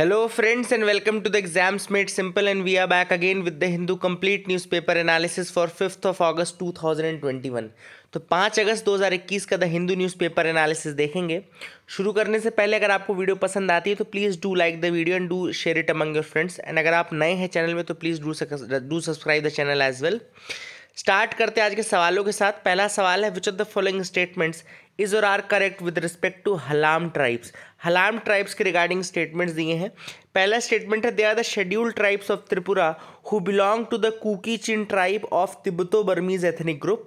Hello friends and welcome to the exams made simple and we are back again with the Hindu complete newspaper analysis for fifth of August 2021 तो पाँच अगस्त 2021 का the Hindu newspaper analysis देखेंगे शुरू करने से पहले अगर आपको वीडियो पसंद आती है तो please do like the video and do share it among your friends एंड अगर आप नए हैं चैनल में तो please do do subscribe the channel as well start करते हैं आज के सवालों के साथ पहला सवाल है which of the following statements is और are correct with respect to Halam tribes Halam tribes के रिगार्डिंग स्टेटमेंट्स दिए हैं पहला स्टेटमेंट है they are the scheduled tribes of Tripura who belong to the Kuki Chin tribe of Tibeto Burmese ethnic group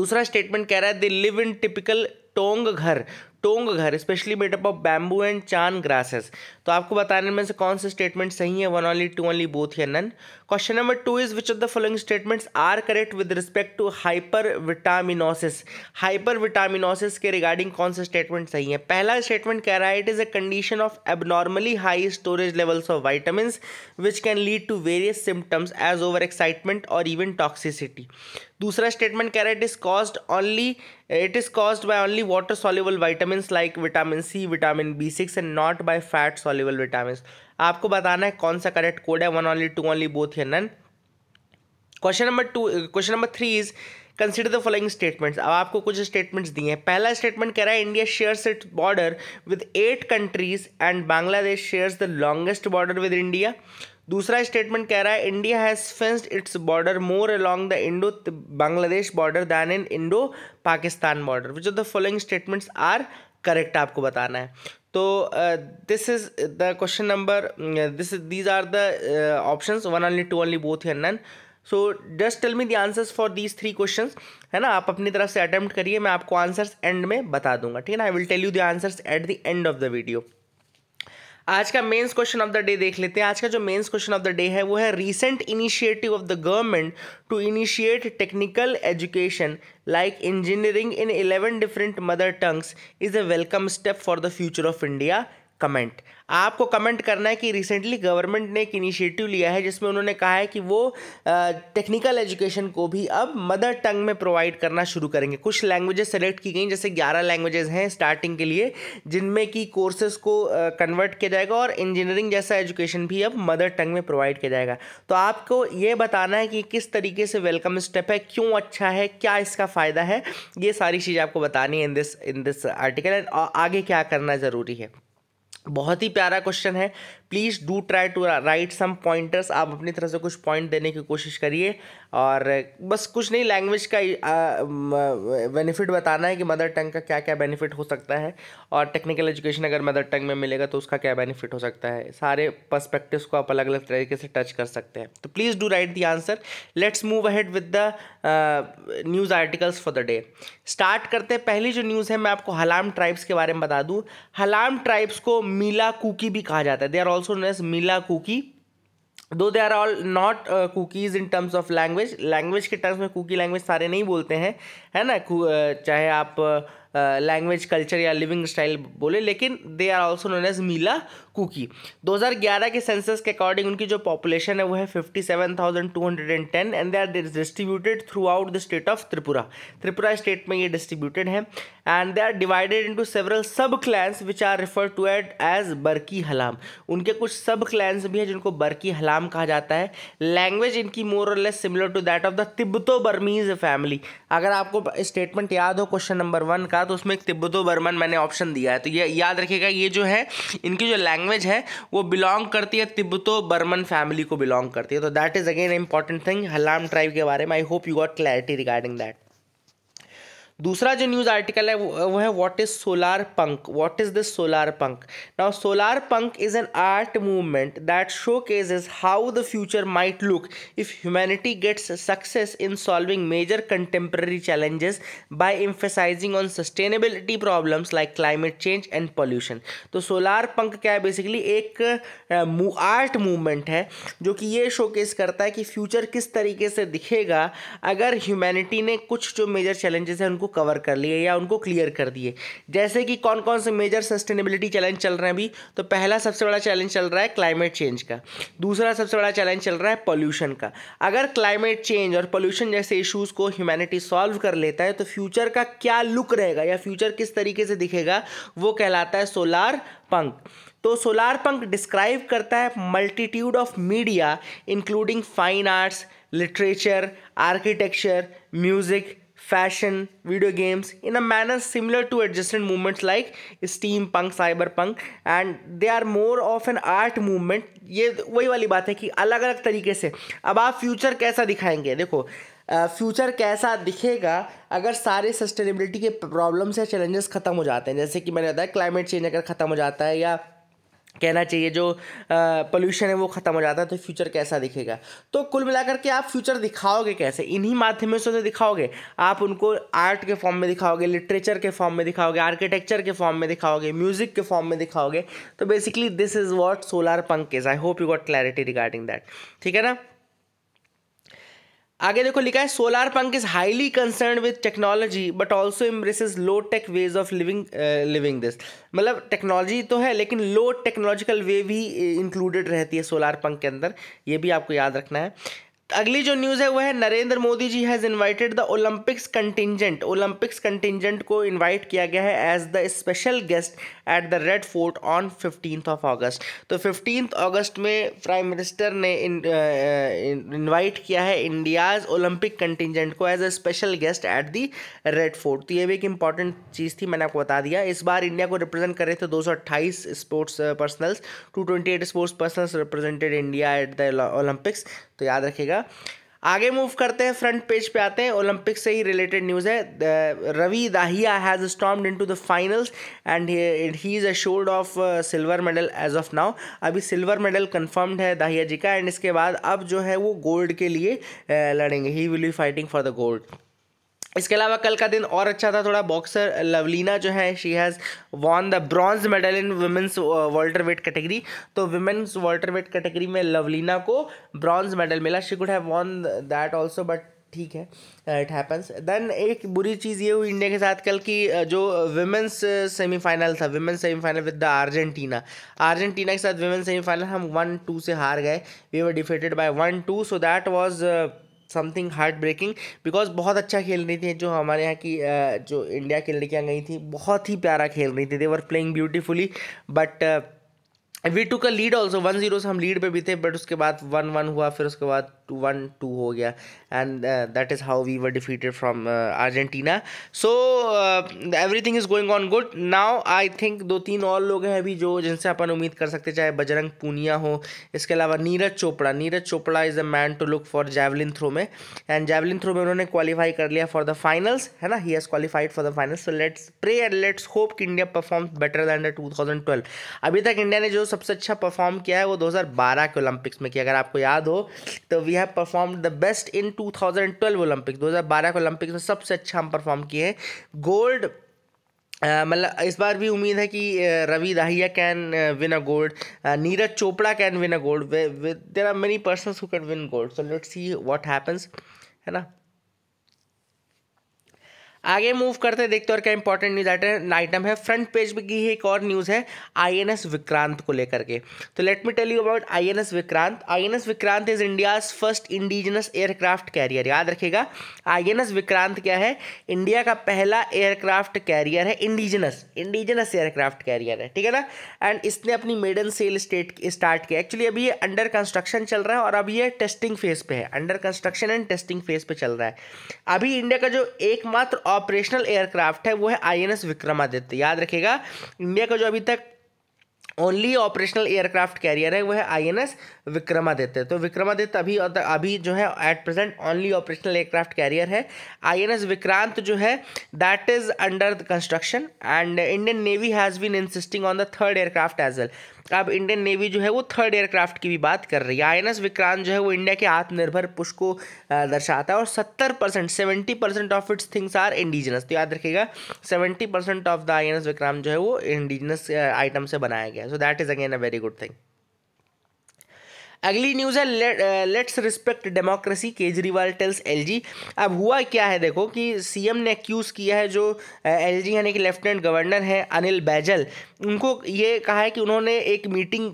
दूसरा statement कह रहा है दे लिव इन टिपिकल टोंग घर टोंग घर specially made up of bamboo and चान ग्रासेस तो आपको बताने में से कौन से स्टेटमेंट सही है one only two only both या none question number two is which of the following statements are correct with respect to hypervitaminosis hypervitaminosis के रिगार्डिंग कौन से स्टेटमेंट सही है पहला स्टेटमेंट कह रहा है it is a condition of abnormally high storage levels of vitamin which can lead to various symptoms as over excitement और इवन टॉक्सिसिटी दूसरा स्टेटमेंट कह रहा है it is caused only it is caused by only water soluble vitamin like vitamin C vitamin B six and not fat soluble soluble vitamin आपको बताना है कौन सा करेक्ट कोड है one only two only both या none question number two question number three is consider the following statements अब आपको कुछ स्टेटमेंट्स दिए हैं पहला स्टेटमेंट कह रहा है India shares it border with eight countries and Bangladesh shares the longest border with India दूसरा स्टेटमेंट कह रहा है India has fenced its border more along the Indo Bangladesh border than in Indo Pakistan border which of the following statements are correct आपको बताना है तो this is the question number this is these are the option one only two only only, two so just tell me the answers for these three question है ना आप अपनी तरफ से अटैम्प्ट करिए मैं आपको आंसर्स एंड में बता दूंगा ठीक है ना I will tell you the answers at the end of the video आज का mains question of the day देख लेते हैं आज का जो mains question of the day है वो है recent initiative of the government to initiate technical education like engineering in 11 different mother tongues is a welcome step for the future of India comment आपको कमेंट करना है कि recently government ने एक initiative लिया है जिसमें उन्होंने कहा है कि वो टेक्निकल एजुकेशन को भी अब मदर टंग में प्रोवाइड करना शुरू करेंगे कुछ लैंग्वेजेस सेलेक्ट की गई जैसे ग्यारह लैंग्वेजेस हैं स्टार्टिंग के लिए जिनमें कि कोर्सेज को कन्वर्ट किया जाएगा और इंजीनियरिंग जैसा एजुकेशन भी अब मदर टंग में प्रोवाइड किया जाएगा तो आपको ये बताना है कि किस तरीके से वेलकम स्टेप है क्यों अच्छा है क्या इसका फ़ायदा है ये सारी चीज़ आपको बतानी है in this in this article and आगे क्या करना ज़रूरी है बहुत ही प्यारा क्वेश्चन है please do try to write some pointers आप अपनी तरफ से कुछ पॉइंट देने की कोशिश करिए और बस कुछ नहीं लैंग्वेज का बेनिफिट बताना है कि मदर टंग का क्या क्या बेनिफिट हो सकता है और टेक्निकल एजुकेशन अगर मदर टंग में मिलेगा तो उसका क्या बेनिफिट हो सकता है सारे पर्सपेक्टिव्स को आप अलग अलग तरीके से टच कर सकते हैं तो please do write the answer let's move ahead with the news articles for the day start करते हैं पहली जो न्यूज़ है मैं आपको हलाम ट्राइब्स के बारे में बता दूँ हलाम ट्राइब्स को मीला कुकी भी कहा जाता है they are also known as Mila cookie. Though they are all not Kukis in terms of language language के टर्म्स में कुकी लैंग्वेज सारे नहीं बोलते हैं है ना चाहे आप लैंग्वेज कल्चर या लिविंग स्टाइल बोले लेकिन they are also known as Mila Kuki 2011 के सेंसस के अकॉर्डिंग उनकी जो पॉपुलेशन है वो है 57,210 and they are distributed throughout the state of Tripura Tripura state में ये डिस्ट्रीब्यूटेड है and they are divided into several sub clans which are refer to at as Barki Halam उनके कुछ सब क्लैंस भी हैं जिनको बरकी हलाम कहा जाता है लैंग्वेज इनकी more or less similar to that of the Tibeto Burmese family अगर आपको स्टेटमेंट याद हो क्वेश्चन नंबर वन का तो उसमें तिब्बतो बर्मन मैंने ऑप्शन दिया है तो ये याद रखिएगा ये जो है इनकी जो लैंग्वेज है वो बिलोंग करती है तिब्बतो बर्मन फैमिली को बिलोंग करती है तो that is again important thing Halam tribe के बारे में I hope you got clarity regarding that दूसरा जो न्यूज़ आर्टिकल है वो, है what is solar punk what is this solar punk now solar punk is an art movement that show is how the future might look if humanity gets success in solving major contemporary challenges bye emphasising on sustainability problems like climate change and pollution तो solar punk क्या है basically एक art uh, movement है जो कि ये show करता है कि फ्यूचर किस तरीके से दिखेगा अगर ह्यूमैनिटी ने कुछ जो मेजर चैलेंजेस हैं उनको कवर कर लिए या उनको क्लियर कर दिए जैसे कि कौन कौन से मेजर सस्टेनेबिलिटी चैलेंज चल रहे हैं अभी तो पहला सबसे बड़ा चैलेंज चल रहा है क्लाइमेट चेंज का दूसरा सबसे बड़ा चैलेंज चल रहा है पॉल्यूशन का अगर क्लाइमेट चेंज और पॉल्यूशन जैसे इशूज़ को ह्यूमैनिटी सॉल्व कर लेता है तो फ्यूचर का क्या लुक रहेगा या फ्यूचर किस तरीके से दिखेगा वो कहलाता है सोलार पंक तो सोलार पंक डिस्क्राइब करता है multitude of media including fine arts literature architecture music fashion, video games in a manner similar to adjacent movements like steampunk, cyberpunk and they are more of an art movement ये वही वाली बात है कि अलग अलग तरीके से अब आप फ्यूचर कैसा दिखाएंगे देखो फ्यूचर uh, कैसा दिखेगा अगर सारे सस्टेनेबिलिटी के प्रॉब्लम्स या चैलेंजेस ख़त्म हो जाते हैं जैसे कि मैंने बताया क्लाइमेट चेंज अगर ख़त्म हो जाता है या कहना चाहिए जो पोल्यूशन है वो ख़त्म हो जाता है तो फ्यूचर कैसा दिखेगा तो कुल मिलाकर के आप फ्यूचर दिखाओगे कैसे इन्हीं माध्यमों से तो दिखाओगे आप उनको आर्ट के फॉर्म में दिखाओगे लिटरेचर के फॉर्म में दिखाओगे आर्किटेक्चर के फॉर्म में दिखाओगे म्यूज़िक के फॉर्म में दिखाओगे तो basically this is what solar punk is I hope you got clarity regarding that ठीक है ना आगे देखो लिखा है solar punk is highly concern with technology but also embrace low tech ways of living living this मतलब technology तो है लेकिन लो टेक्नोलॉजिकल वे भी इंक्लूडेड uh, रहती है सोलार पंक के अंदर ये भी आपको याद रखना है अगली जो न्यूज़ है वह है Narendra Modi ji has invited the Olympics contingent Olympics contingent को इनवाइट किया गया है as the special guest at the Red Fort on fifteenth of August तो फिफ्टींथ अगस्त में प्राइम मिनिस्टर ने इनवाइट uh, किया है इंडियाज़ ओलंपिक कंटिजेंट को as a special guest at the Red Fort तो ये भी एक इंपॉर्टेंट चीज़ थी मैंने आपको बता दिया इस बार इंडिया को रिप्रेजेंट कर रहे थे दो sports personals two sports personals represented India at the Olympics तो याद रखेगा जाएगा आगे मूव करते हैं फ्रंट पेज पे आते हैं ओलंपिक से ही रिलेटेड न्यूज़ है Ravi Dahiya has stormed into the finals and he is assured of silver medal as of now अभी सिल्वर मेडल कन्फर्म्ड है दाहिया जी का एंड इसके बाद अब जो है वो गोल्ड के लिए uh, लड़ेंगे he will be fighting for the gold इसके अलावा कल का दिन और अच्छा था थोड़ा बॉक्सर लवलीना जो है she has won the bronze medal in women's welterweight category तो वुमेंस वर्ल्टर वेट कैटेगरी में लवलीना को ब्रॉन्ज मेडल मिला she could have won that also but ठीक है इट हैपन्स देन एक बुरी चीज़ ये हुई इंडिया के साथ कल की uh, जो वुमेंस सेमीफाइनल uh, था women's semifinal with the Argentina Argentina के साथ वुमेंस सेमीफाइनल हम वन टू से हार गए we were defeated by one two so that was something heartbreaking because बहुत अच्छा खेल रही थी जो हमारे यहाँ की जो इंडिया की लड़कियाँ गई थी बहुत ही प्यारा खेल रही थी they were playing beautifully but we too का लीड ऑल्सो वन जीरो से हम लीड पे भी थे बट उसके बाद वन वन हुआ फिर उसके बाद टू वन टू हो गया and that is how we were defeated from Argentina so everything is going on good now I think दो तीन और लोग हैं अभी जो जिनसे अपन उम्मीद कर सकते चाहे बजरंग पूनिया हो इसके अलावा Neeraj Chopra Neeraj Chopra is a man to look for javelin throw में एंड जैवलिन थ्रो में उन्होंने क्वालिफाई कर लिया फॉर द फाइनल्स है ना he has qualified for the finals so let's pray and let's hope कि India perform better than the two thousand twelve अभी तक इंडिया ने जो सबसे अच्छा परफॉर्म किया है वो 2012 के ओलंपिक्स में किया अगर आपको याद हो तो we have perform the best in 2012 Olympics 2012 के ओलंपिक्स में सबसे अच्छा हम परफॉर्म किए हैं गोल्ड मतलब इस बार भी उम्मीद है कि Ravi Dahiya can win a gold Neeraj Chopra can win a gold there are many person who can win gold so let's see what happens है ना आगे मूव करते देखते और क्या इंपॉर्टेंट न्यूज आइटम आइटम है फ्रंट पेज की ही एक और न्यूज़ है आईएनएस विक्रांत को लेकर के तो let me tell you about INS Vikrant INS Vikrant is India's first indigenous aircraft carrier याद रखिएगा आईएनएस विक्रांत क्या है इंडिया का पहला एयरक्राफ्ट कैरियर है इंडिजिनस इंडिजिनस एयरक्राफ्ट कैरियर है ठीक है ना एंड इसने अपनी मेडन सेल स्टेट स्टार्ट किया एक्चुअली अभी ये अंडर कंस्ट्रक्शन चल रहा है और अभी ये टेस्टिंग फेज पे है under construction and testing phase पे चल रहा है अभी इंडिया का जो एकमात्र ऑपरेशनल एयरक्राफ्ट है वो है आईएनएस विक्रमादित्य याद रखेगा इंडिया का जो अभी तक ओनली ऑपरेशनल एयरक्राफ्ट कैरियर है वह है एस विक्रमादित्य तो विक्रमादित्य अभी अभी जो है at present only operational aircraft carrier है आई एन एस विक्रांत जो है that is under construction and Indian Navy has been insisting on the third aircraft as well तो अब इंडियन नेवी जो है वो थर्ड एयरक्राफ्ट की भी बात कर रही है आई विक्रांत जो है वो इंडिया के आत्मनिर्भर पुष्प को दर्शाता है और सत्तर percent seventy percent of its things are indigenous तो याद रखिएगा seventy percent of the I Vikrant जो है वो इंडिजिनस आइटम से बनाया गया so that is again a very good thing अगली न्यूज़ है let's respect democracy Kejriwal tells LG अब हुआ क्या है देखो कि सीएम ने एक्यूज़ किया है जो एलजी यानी कि लेफ्टिनेंट गवर्नर है अनिल बैजल उनको ये कहा है कि उन्होंने एक मीटिंग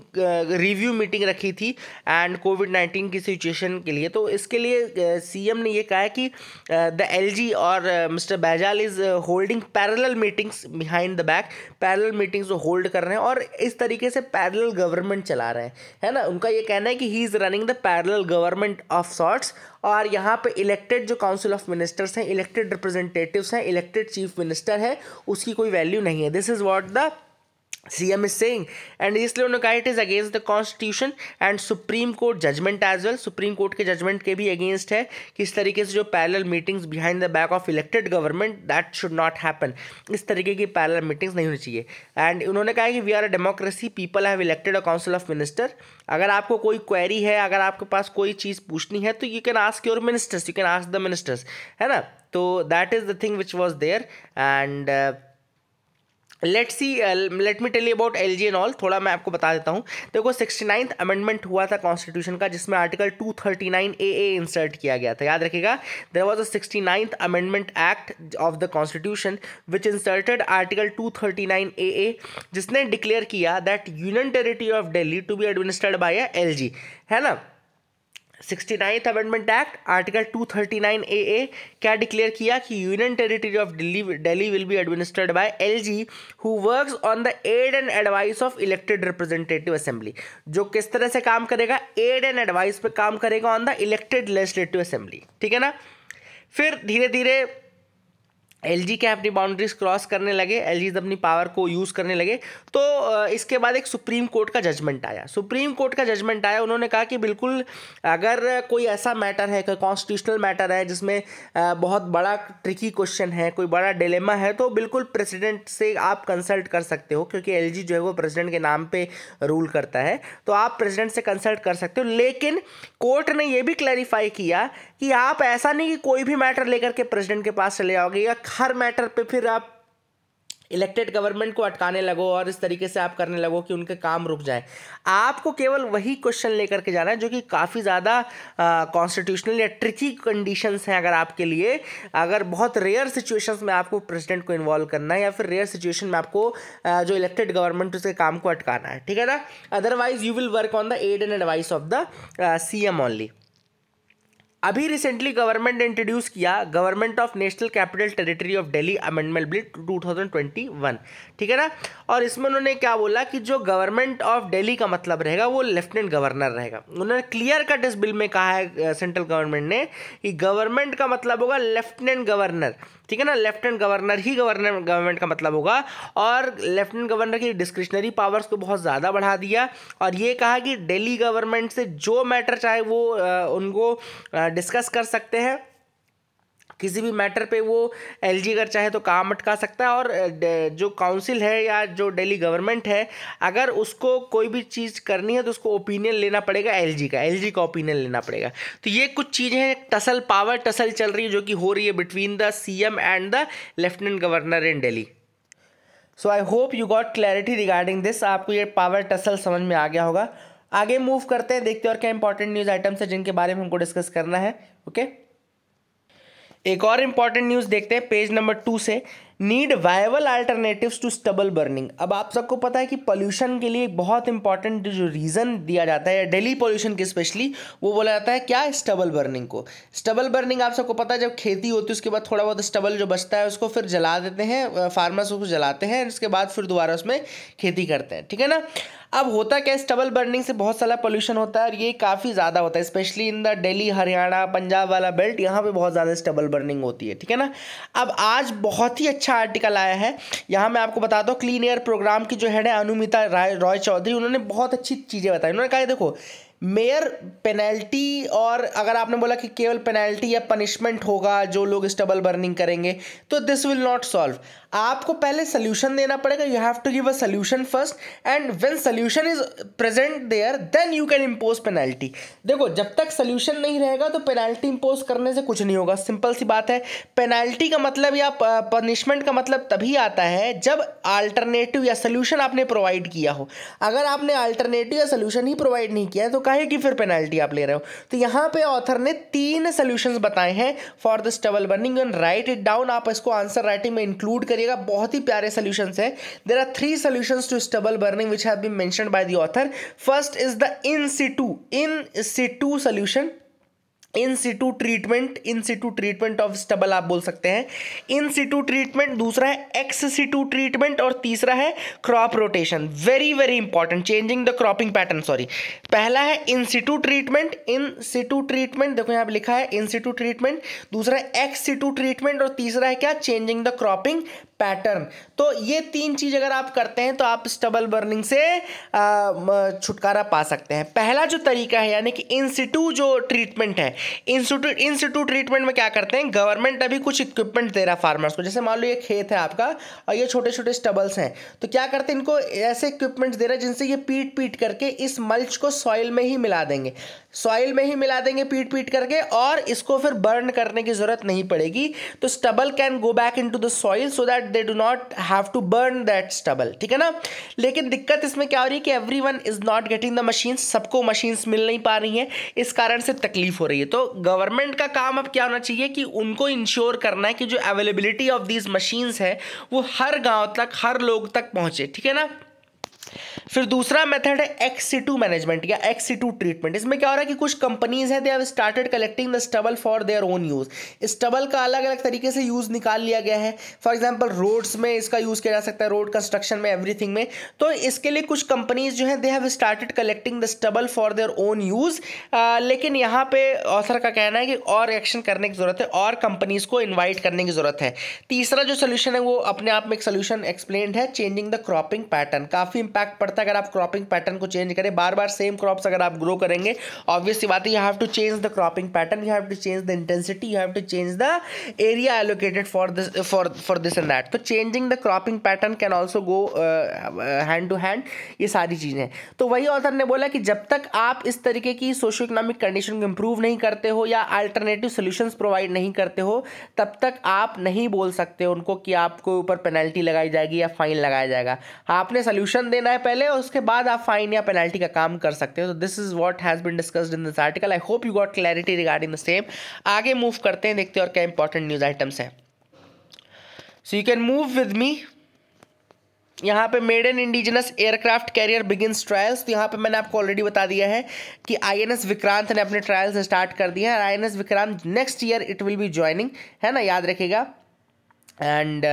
रिव्यू मीटिंग रखी थी एंड कोविड नाइन्टीन की सिचुएशन के लिए तो इसके लिए सीएम ने ये कहा है कि द एलजी और mister Baijal is holding parallel meetings behind the back parallel meetings hold कर रहे हैं और इस तरीके से पैरेलल गवर्नमेंट चला रहे हैं है ना उनका ये कहना है कि he is running the parallel government of sorts और यहाँ पे इलेक्टेड जो काउंसिल ऑफ मिनिस्टर्स हैं इलेक्टेड रिप्रेजेंटेटिव्स हैं इलेक्टेड चीफ मिनिस्टर है उसकी कोई वैल्यू नहीं है this is what the M is saying and इसलिए उन्होंने कहा it is against the constitution and supreme court judgement as well supreme court के जजमेंट के भी अगेंस्ट है कि इस तरीके से जो parallel meetings behind the back of elected government that should not happen इस तरीके की पैरल मीटिंग्स नहीं होनी चाहिए एंड उन्होंने कहा कि we are a democracy people have elected a council of minister अगर आपको कोई क्वेरी है अगर आपके पास कोई चीज़ पूछनी है तो you can ask your ministers you can ask the ministers है ना तो that is the thing which was there and let see let me tell you about L G and all थोड़ा मैं आपको बता देता हूँ देखो सिक्सटी नाइन्थ अमेंडमेंट हुआ था कॉन्स्टिट्यूशन का जिसमें article two thirty nine A A insert किया गया था याद रखिएगा there was a sixty ninth amendment act of the constitution which inserted article two thirty nine A A जिसने डिक्लेयर किया that union territory of Delhi to be administered by L G है ना sixty ninth amendment act article two thirty nine A A क्या declare किया कि union territory of Delhi Delhi will be administered by L G who work on the aid and advice of elected representative assembly जो किस तरह से काम करेगा add and advice पे काम करेगा on the elected legislative assembly ठीक है ना फिर धीरे धीरे एल जी क्या अपनी बाउंड्रीज क्रॉस करने लगे एल जी अपनी पावर को यूज़ करने लगे तो इसके बाद एक सुप्रीम कोर्ट का जजमेंट आया सुप्रीम कोर्ट का जजमेंट आया उन्होंने कहा कि बिल्कुल अगर कोई ऐसा मैटर है कोई कॉन्स्टिट्यूशनल मैटर है जिसमें बहुत बड़ा ट्रिकी क्वेश्चन है कोई बड़ा डिलेमा है तो बिल्कुल प्रेसिडेंट से आप कंसल्ट कर सकते हो क्योंकि एल जो है वो प्रेसिडेंट के नाम पर रूल करता है तो आप प्रेसिडेंट से कंसल्ट कर सकते हो लेकिन कोर्ट ने यह भी क्लैरिफाई किया कि आप ऐसा नहीं कि कोई भी मैटर लेकर के प्रेसिडेंट के पास चले जाओगे या हर मैटर पे फिर आप इलेक्टेड गवर्नमेंट को अटकाने लगो और इस तरीके से आप करने लगो कि उनके काम रुक जाए आपको केवल वही क्वेश्चन लेकर के जाना है जो कि काफ़ी ज़्यादा कॉन्स्टिट्यूशनल या ट्रिकी कंडीशंस हैं अगर आपके लिए अगर बहुत रेयर सिचुएशंस में आपको प्रेसिडेंट को इन्वॉल्व करना है या फिर रेयर सिचुएशन में आपको आ, जो इलेक्टेड गवर्नमेंट उसके काम को अटकाना है ठीक है ना otherwise you will work on the aid and advice of the C M only अभी रिसेंटली गवर्नमेंट ने इंट्रोड्यूस किया government of national capital territory of Delhi amendment bill 2021 ठीक है ना और इसमें उन्होंने क्या बोला कि जो गवर्नमेंट ऑफ दिल्ली का मतलब रहेगा वो लेफ्टिनेंट गवर्नर रहेगा उन्होंने क्लियर कट इस बिल में कहा है सेंट्रल गवर्नमेंट ने कि गवर्नमेंट का मतलब होगा लेफ्टिनेंट गवर्नर ठीक है ना लेफ्टिनेंट गवर्नर ही गवर्नर गवर्नमेंट का मतलब होगा और लेफ्टिनेंट गवर्नर की डिस्क्रिशनरी पावर्स को बहुत ज़्यादा बढ़ा दिया और ये कहा कि डेली गवर्नमेंट से जो मैटर चाहे वो उनको डिस्कस कर सकते हैं किसी भी मैटर पे वो एलजी अगर चाहे तो काम अटका सकता है और जो काउंसिल है या जो डेली गवर्नमेंट है अगर उसको कोई भी चीज़ करनी है तो उसको ओपिनियन लेना पड़ेगा एलजी का एलजी का ओपिनियन लेना पड़ेगा तो ये कुछ चीज़ें हैं टसल पावर टसल चल रही है जो कि हो रही है between the M and the lieutenant governor in Delhi so I hope you got clarity regarding this आपको ये पावर टसल समझ में आ गया होगा आगे मूव करते हैं देखते हैं और क्या इंपॉर्टेंट न्यूज़ आइटम्स है जिनके बारे में हमको डिस्कस करना है ओके okay? एक और इम्पॉर्टेंट न्यूज़ देखते हैं पेज नंबर टू से need viable alternatives to stubble burning अब आप सबको पता है कि पोल्यूशन के लिए बहुत इंपॉर्टेंट जो रीज़न दिया जाता है डेली पोल्यूशन के स्पेशली वो बोला जाता है क्या स्टबल बर्निंग को स्टबल बर्निंग आप सबको पता है जब खेती होती है उसके बाद थोड़ा बहुत स्टबल जो बचता है उसको फिर जला देते हैं फार्मर्स उसको जलाते हैं उसके बाद फिर दोबारा उसमें खेती करते हैं ठीक है ना अब होता क्या है स्टबल बर्निंग से बहुत सारा पोल्यूशन होता है और ये काफ़ी ज़्यादा होता है specially in the Delhi Haryana Punjab वाला बेल्ट यहाँ पे बहुत ज़्यादा स्टबल बर्निंग होती है ठीक है ना अब आज बहुत ही अच्छा अच्छा आर्टिकल आया है यहाँ मैं आपको बताता हूँ क्लीन एयर प्रोग्राम की जो हेड है अनुमिता राय रॉय चौधरी उन्होंने बहुत अच्छी चीज़ें बताई उन्होंने कहा देखो मेयर पेनल्टी और अगर आपने बोला कि केवल पेनल्टी या पनिशमेंट होगा जो लोग स्टबल बर्निंग करेंगे तो दिस विल नॉट सॉल्व आपको पहले सोल्यूशन देना पड़ेगा you have to give a solution first and when solution is present there then you can impose penalty देखो जब तक सोल्यूशन नहीं रहेगा तो पेनल्टी इम्पोज करने से कुछ नहीं होगा सिंपल सी बात है पेनल्टी का मतलब या पनिशमेंट का मतलब तभी आता है जब आल्टरनेटिव या सोल्यूशन आपने प्रोवाइड किया हो अगर आपने आल्टरनेटिव या सोल्यूशन ही प्रोवाइड नहीं किया है तो कहे कि फिर पेनल्टी आप ले रहे हो तो यहाँ पे ऑथर ने तीन सोल्यूशन बताए हैं for this stubble burning and write it down आप इसको आंसर राइटिंग में इंक्लूड करें करिएगा बहुत ही प्यारे सोल्यूशन है there are three solution to stubble burning which have been mentioned by the author first is the in situ in situ solution in situ treatment in situ treatment of stubble आप बोल सकते हैं इन situ treatment दूसरा है ex situ treatment और तीसरा है crop rotation very very important changing the cropping pattern sorry पहला है इन situ treatment in situ treatment देखो यहाँ पर लिखा है इन सिटू ट्रीटमेंट दूसरा है एक्स सिटू ट्रीटमेंट और तीसरा है क्या चेंजिंग द क्रॉपिंग पैटर्न तो ये तीन चीज़ अगर आप करते हैं तो आप स्टबल बर्निंग से छुटकारा पा सकते हैं पहला जो तरीका है यानी कि इंस्टीट्यू जो ट्रीटमेंट है इंस्टीट्यूट इंस्टीट्यू ट्रीटमेंट में क्या करते हैं गवर्नमेंट अभी कुछ इक्विपमेंट दे रहा है फार्मर्स को जैसे मान लो ये खेत है आपका और ये छोटे छोटे स्टबल्स हैं तो क्या करते हैं इनको ऐसे इक्विपमेंट्स दे रहा है जिनसे ये पीट पीट करके इस मल्च को सॉइल में ही मिला देंगे सॉइल में ही मिला देंगे पीट पीट करके और इसको फिर बर्न करने की ज़रूरत नहीं पड़ेगी तो stubble can go back into the soil so that they do not have to burn that stubble ठीक है ना लेकिन दिक्कत इसमें क्या हो रही है कि everyone is not getting the machines सबको मशीन्स मिल नहीं पा रही हैं इस कारण से तकलीफ हो रही है तो गवर्नमेंट का काम अब क्या होना चाहिए कि उनको इंश्योर करना है कि जो अवेलेबिलिटी ऑफ दीज मशीन्स है वो हर गाँव तक हर लोग तक पहुँचे ठीक है ना फिर दूसरा मेथड है एक्स टू मैनेजमेंट या एक्स टू ट्रीटमेंट इसमें क्या हो रहा है कि कुछ कंपनीज हैं they have started collecting the stubble for their own use stubble का अलग अलग तरीके से यूज निकाल लिया गया है फॉर एग्जाम्पल रोड्स में इसका यूज किया जा सकता है रोड कंस्ट्रक्शन में एवरीथिंग में तो इसके लिए कुछ कंपनीज जो है they have started collecting the stubble for their own use लेकिन यहाँ पे ऑथर का कहना है कि और एक्शन करने की जरूरत है और कंपनीज को इन्वाइट करने की जरूरत है तीसरा जो सोल्यूशन है वो अपने आप में एक सोल्यूशन एक्सप्लेन है चेंजिंग द क्रॉपिंग पैटर्न काफी इंपैक्ट पड़ता सकता है अगर आप क्रॉपिंग पैटर्न को चेंज करें बार बार सेम क्रॉप्स अगर आप ग्रो करेंगे ऑब्वियसली बात है you have to change the cropping pattern you have to change the intensity you have to change the area allocated for this for for this and that तो changing the cropping pattern can also go hand to hand ये सारी चीज़ें तो वही author ने बोला कि जब तक आप इस तरीके की सोशो इकोनॉमिक कंडीशन को इंप्रूव नहीं करते हो या अल्टरनेटिव सोल्यूशंस प्रोवाइड नहीं करते हो तब तक आप नहीं बोल सकते उनको कि आपको ऊपर पेनल्टी लगाई जाएगी या फाइन लगाया जाएगा आपने सोल्यूशन देना है पहले और उसके बाद आप फाइन या पेनल्टी का काम कर सकते हो तो this is what has been discussed in this article I hope you got clarity regarding the same आगे मूव करते हैं देखते हैं और क्या इंपॉर्टेंट न्यूज़ आइटम्स हैं so you can move with me यहाँ पे made in indigenous aircraft carrier begins trials तो यहाँ पे मैंने आपको ऑलरेडी बता दिया है कि आईएनएस विक्रांत ने अपने ट्रायल्स स्टार्ट कर दिए हैं और INS Vikrant next year it will be joining है ना याद रखेगा एंड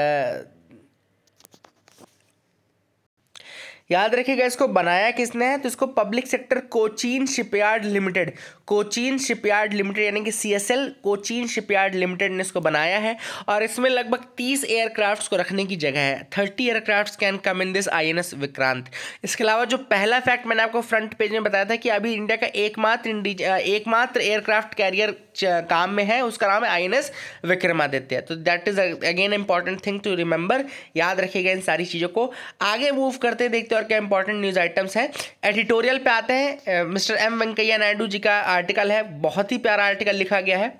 याद रखिएगा इसको बनाया किसने है तो इसको public sector Cochin shipyard limited Cochin shipyard limited यानी कि C S L Cochin shipyard limited ने इसको बनाया है और इसमें लगभग तीस एयरक्राफ्ट्स को रखने की जगह है thirty aircraft can come in this I N S Vikrant इसके अलावा जो पहला फैक्ट मैंने आपको फ्रंट पेज में बताया था कि अभी इंडिया का एकमात्र एकमात्र एयरक्राफ्ट कैरियर काम में है उसका नाम है आई एन एस विक्रमादित्य तो that is again important thing to remember याद रखिएगा इन सारी चीज़ों को आगे मूव करते देखते और क्या इंपॉर्टेंट न्यूज़ आइटम्स हैं एडिटोरियल पे आते हैं मिस्टर एम वेंकैया नायडू जी का आर्टिकल है बहुत ही प्यारा आर्टिकल लिखा गया है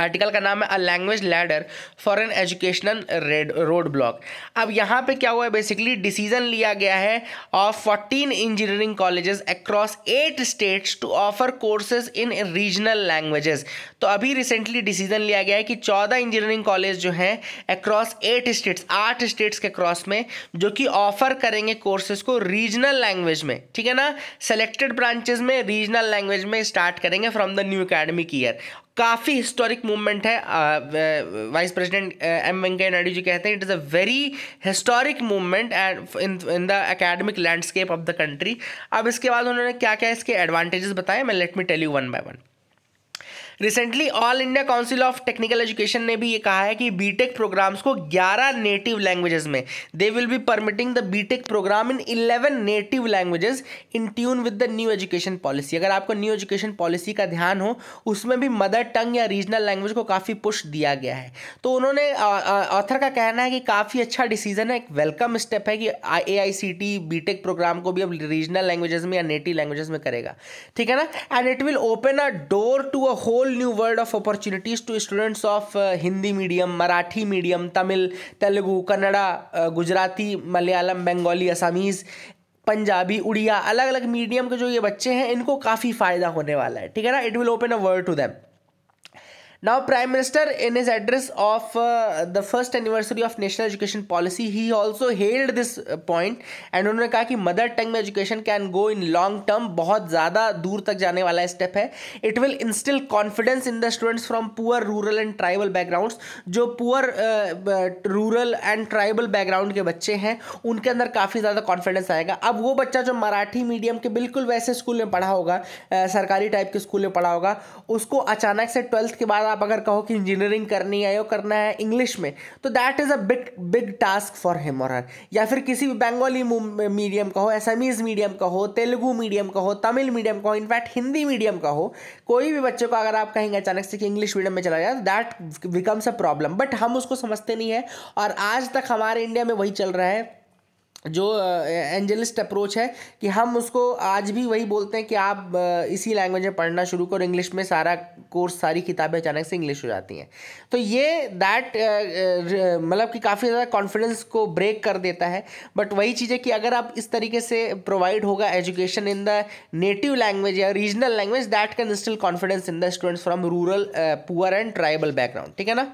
आर्टिकल का नाम है a language ladder for an educational red road block अब यहाँ पे क्या हुआ है बेसिकली डिसीजन लिया गया है of fourteen engineering colleges across eight states to offer courses in regional languages तो अभी रिसेंटली डिसीजन लिया गया है कि चौदह इंजीनियरिंग कॉलेज जो हैं अक्रॉस एट स्टेट्स आठ स्टेट्स के क्रॉस में जो कि ऑफर करेंगे कोर्सेज को रीजनल लैंग्वेज में ठीक है ना सेलेक्टेड ब्रांचेज में रीजनल लैंग्वेज में स्टार्ट करेंगे from the new academic year काफ़ी हिस्टोरिक मूवमेंट है vice president M Venkaiah Naidu ji कहते हैं it is a very historic movement and in the academic landscape of the country अब इसके बाद उन्होंने क्या क्या इसके एडवांटेजेस बताए मैं let me tell you one by one recently all India council of technical education ने भी ये कहा है कि बीटेक प्रोग्राम्स को 11 नेटिव लैंग्वेजेस में they will be permitting the BTech programme in 11 native languages in tune with the new education policy अगर आपको न्यू एजुकेशन पॉलिसी का ध्यान हो उसमें भी मदर टंग या रीजनल लैंग्वेज को काफ़ी पुश दिया गया है तो उन्होंने ऑथर का कहना है कि काफ़ी अच्छा डिसीजन है एक वेलकम स्टेप है कि A I C T tech programme को भी अब रीजनल लैंग्वेजेस में या नेटिव लैंग्वेजेस में करेगा ठीक है ना and it will open a door to a whole whole new world of opportunities to students of Hindi medium Marathi medium Tamil Telugu Kannada Gujarati Malayalam Bengali Assamese Punjabi Oriya अलग अलग मीडियम के जो ये बच्चे हैं इनको काफ़ी फ़ायदा होने वाला है ठीक है ना it will open a word to them now prime minister in his address of the first anniversary of national education policy he also held this point and उन्होंने कहा कि मदर टंग में education can go in long term बहुत ज़्यादा दूर तक जाने वाला स्टेप है it will instil confidence in the students from poor rural and tribal background जो poor rural and tribal background के बच्चे हैं उनके अंदर काफ़ी ज़्यादा कॉन्फिडेंस आएगा अब वो बच्चा जो मराठी मीडियम के बिल्कुल वैसे स्कूल में पढ़ा होगा uh, सरकारी टाइप के स्कूल में पढ़ा होगा उसको अचानक से ट्वेल्थ के बाद आप अगर कहो कि इंजीनियरिंग करनी है या करना है इंग्लिश में तो that is a big big task for him और हर या फिर किसी भी बंगाली मीडियम का हो एसामीज़ मीडियम का हो तेलुगु मीडियम का हो तमिल मीडियम का हो इनफैक्ट हिंदी मीडियम का हो कोई भी बच्चे को अगर आप कहेंगे अचानक से कि इंग्लिश मीडियम में चला जाए that becomes a problem but हम उसको समझते नहीं है और आज तक हमारे इंडिया में वही चल रहा है जो एंजलिस्ट अप्रोच है कि हम उसको आज भी वही बोलते हैं कि आप इसी लैंग्वेज में पढ़ना शुरू करो इंग्लिश में सारा कोर्स सारी किताबें अचानक से इंग्लिश हो जाती हैं तो ये दैट मतलब कि काफ़ी ज़्यादा कॉन्फिडेंस को ब्रेक कर देता है बट वही चीज़ है कि अगर आप इस तरीके से प्रोवाइड होगा education in the native language या regional language that can instil confidence in the students from rural poor and tribal background ठीक है ना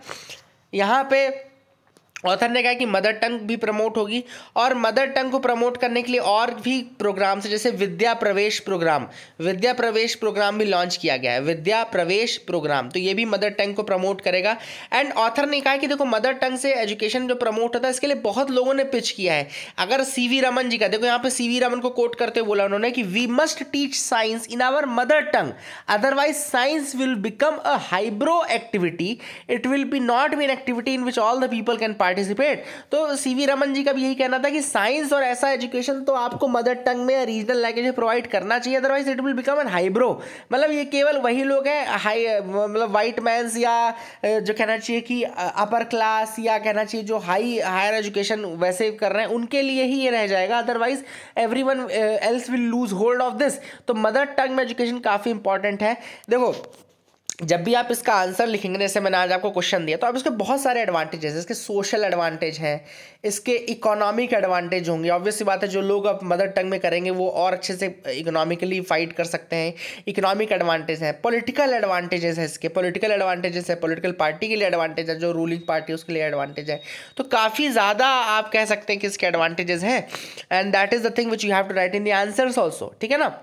यहाँ पे ऑथर ने कहा कि मदर टंग भी प्रमोट होगी और मदर टंग को प्रमोट करने के लिए और भी प्रोग्राम्स जैसे विद्या प्रवेश प्रोग्राम विद्या प्रवेश प्रोग्राम भी लॉन्च किया गया है विद्या प्रवेश प्रोग्राम तो ये भी मदर टंग को प्रमोट करेगा एंड ऑथर ने कहा कि देखो मदर टंग से एजुकेशन जो प्रमोट होता है इसके लिए बहुत लोगों ने पिच किया है अगर सी रमन जी का देखो यहाँ पर सी रमन को कोट करते हुए बोला उन्होंने कि we must teach science in our mother tongue otherwise science will become a highbrow activity it will be not be an activity in which all the people can part participate तो C V Raman ji का भी यही कहना था कि science और ऐसा education तो आपको मदर टंग में रीजनल लैंग्वेज में प्रोवाइड करना चाहिए otherwise it will become an highbrow मतलब ये केवल वही लोग हैं हाई मतलब वाइट मैंस या जो कहना चाहिए कि अपर क्लास या कहना चाहिए जो हाई हायर एजुकेशन वैसे कर रहे हैं उनके लिए ही ये रह जाएगा otherwise every one else will lose hold of this तो मदर टंग में एजुकेशन काफ़ी इंपॉर्टेंट है देखो जब भी आप इसका आंसर लिखेंगे जैसे मैंने आज आपको क्वेश्चन दिया तो आप इसके बहुत सारे एडवांटेजेस इसके सोशल एडवांटेज हैं इसके इकोनॉमिक एडवांटेज होंगे ऑब्वियसली बात है जो लोग अब मदर टंग में करेंगे वो और अच्छे से इकोनॉमिकली फाइट कर सकते हैं इकोनॉमिक एडवांटेज हैं पोलिटिकल एडवांटेजेस है इसके पोलिटिकल एडवांटेजेस है पोलिटिकल पार्टी के लिए एडवांटेज है जो रूलिंग पार्टी उसके लिए एडवांटेज है तो काफ़ी ज़्यादा आप कह सकते हैं कि इसके एडवांटेजेस हैं and that is the thing which you have to write in the answers also ठीक है ना